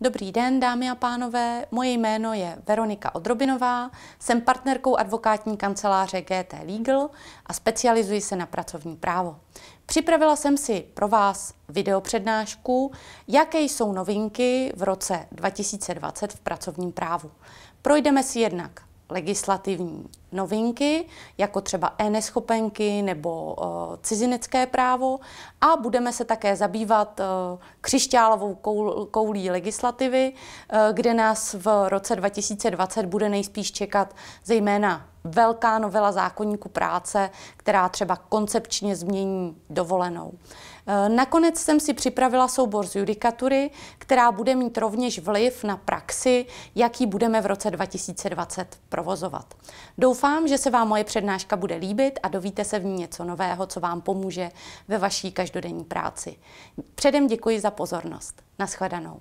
Dobrý den, dámy a pánové. Moje jméno je Veronika Odrobinová, jsem partnerkou advokátní kanceláře GT Legal a specializuji se na pracovní právo. Připravila jsem si pro vás videopřednášku, jaké jsou novinky v roce 2020 v pracovním právu. Projdeme si jednak legislativní novinky, jako třeba e-neschopenky nebo uh, cizinecké právo a budeme se také zabývat uh, křišťálovou koul, koulí legislativy, uh, kde nás v roce 2020 bude nejspíš čekat zejména velká novela zákonníku práce, která třeba koncepčně změní dovolenou. Nakonec jsem si připravila soubor z judikatury, která bude mít rovněž vliv na praxi, jaký budeme v roce 2020 provozovat. Doufám, Doufám, že se vám moje přednáška bude líbit a dovíte se v ní něco nového, co vám pomůže ve vaší každodenní práci. Předem děkuji za pozornost. Naschledanou.